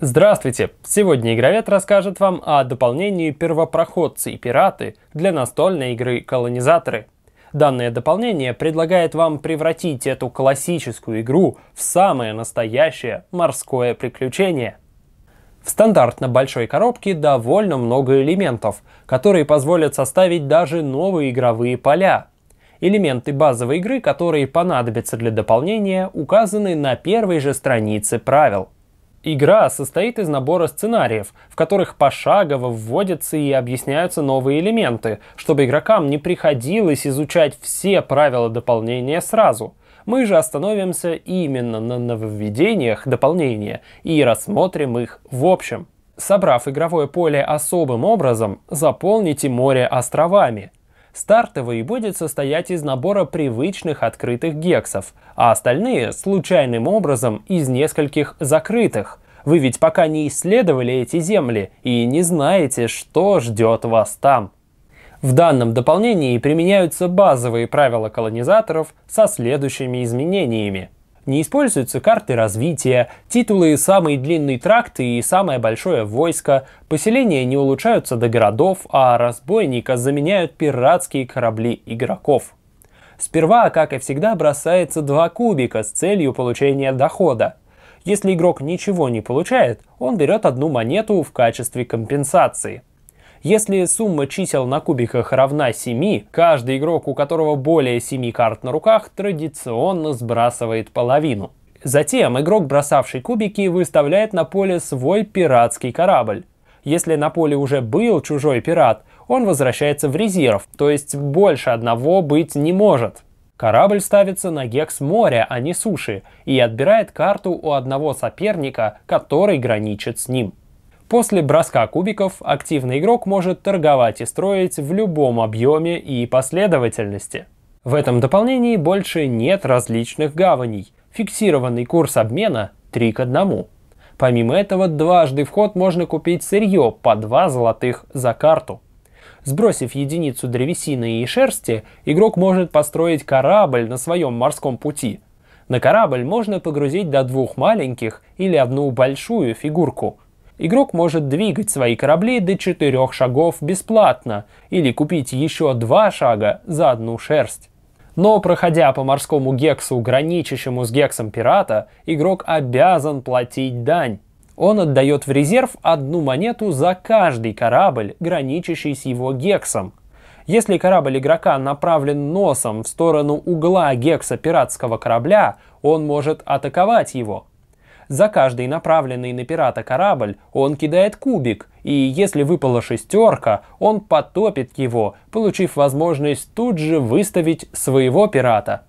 Здравствуйте! Сегодня Игровед расскажет вам о дополнении «Первопроходцы и пираты» для настольной игры «Колонизаторы». Данное дополнение предлагает вам превратить эту классическую игру в самое настоящее морское приключение. В стандартно большой коробке довольно много элементов, которые позволят составить даже новые игровые поля. Элементы базовой игры, которые понадобятся для дополнения, указаны на первой же странице правил – Игра состоит из набора сценариев, в которых пошагово вводятся и объясняются новые элементы, чтобы игрокам не приходилось изучать все правила дополнения сразу. Мы же остановимся именно на нововведениях дополнения и рассмотрим их в общем. Собрав игровое поле особым образом, заполните море островами – Стартовый будет состоять из набора привычных открытых гексов, а остальные случайным образом из нескольких закрытых. Вы ведь пока не исследовали эти земли и не знаете, что ждет вас там. В данном дополнении применяются базовые правила колонизаторов со следующими изменениями. Не используются карты развития, титулы «Самый длинный тракт» и «Самое большое войско», поселения не улучшаются до городов, а разбойника заменяют пиратские корабли игроков. Сперва, как и всегда, бросается два кубика с целью получения дохода. Если игрок ничего не получает, он берет одну монету в качестве компенсации. Если сумма чисел на кубиках равна 7, каждый игрок, у которого более 7 карт на руках, традиционно сбрасывает половину. Затем игрок, бросавший кубики, выставляет на поле свой пиратский корабль. Если на поле уже был чужой пират, он возвращается в резерв, то есть больше одного быть не может. Корабль ставится на гекс моря, а не суши, и отбирает карту у одного соперника, который граничит с ним. После броска кубиков активный игрок может торговать и строить в любом объеме и последовательности. В этом дополнении больше нет различных гаваней. Фиксированный курс обмена 3 к 1. Помимо этого, дважды вход можно купить сырье по 2 золотых за карту. Сбросив единицу древесины и шерсти, игрок может построить корабль на своем морском пути. На корабль можно погрузить до двух маленьких или одну большую фигурку – Игрок может двигать свои корабли до 4 шагов бесплатно или купить еще 2 шага за одну шерсть. Но проходя по морскому гексу, граничащему с гексом пирата, игрок обязан платить дань. Он отдает в резерв одну монету за каждый корабль, граничащий с его гексом. Если корабль игрока направлен носом в сторону угла гекса пиратского корабля, он может атаковать его – за каждый направленный на пирата корабль он кидает кубик, и если выпала шестерка, он потопит его, получив возможность тут же выставить своего пирата.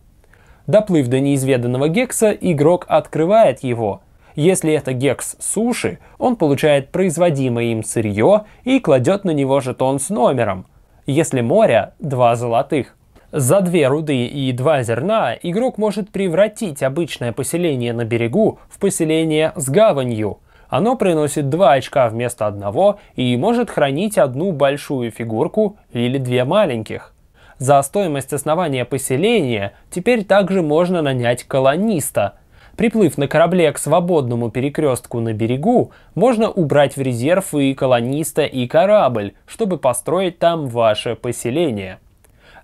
Доплыв до неизведанного гекса, игрок открывает его. Если это гекс суши, он получает производимое им сырье и кладет на него жетон с номером. Если море – два золотых. За две руды и два зерна игрок может превратить обычное поселение на берегу в поселение с гаванью. Оно приносит два очка вместо одного и может хранить одну большую фигурку или две маленьких. За стоимость основания поселения теперь также можно нанять колониста. Приплыв на корабле к свободному перекрестку на берегу, можно убрать в резерв и колониста, и корабль, чтобы построить там ваше поселение.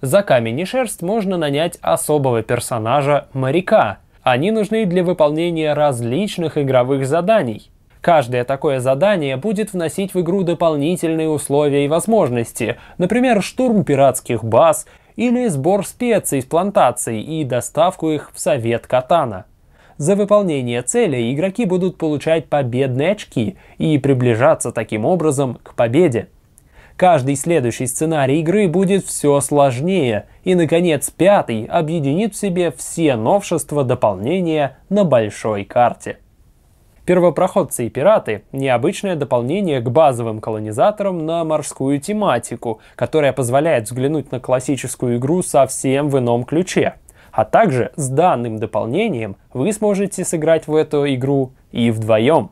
За камень и шерсть можно нанять особого персонажа – моряка. Они нужны для выполнения различных игровых заданий. Каждое такое задание будет вносить в игру дополнительные условия и возможности, например, штурм пиратских баз или сбор специй с плантаций и доставку их в совет Катана. За выполнение цели игроки будут получать победные очки и приближаться таким образом к победе. Каждый следующий сценарий игры будет все сложнее, и, наконец, пятый объединит в себе все новшества дополнения на большой карте. Первопроходцы и пираты – необычное дополнение к базовым колонизаторам на морскую тематику, которая позволяет взглянуть на классическую игру совсем в ином ключе. А также с данным дополнением вы сможете сыграть в эту игру и вдвоем.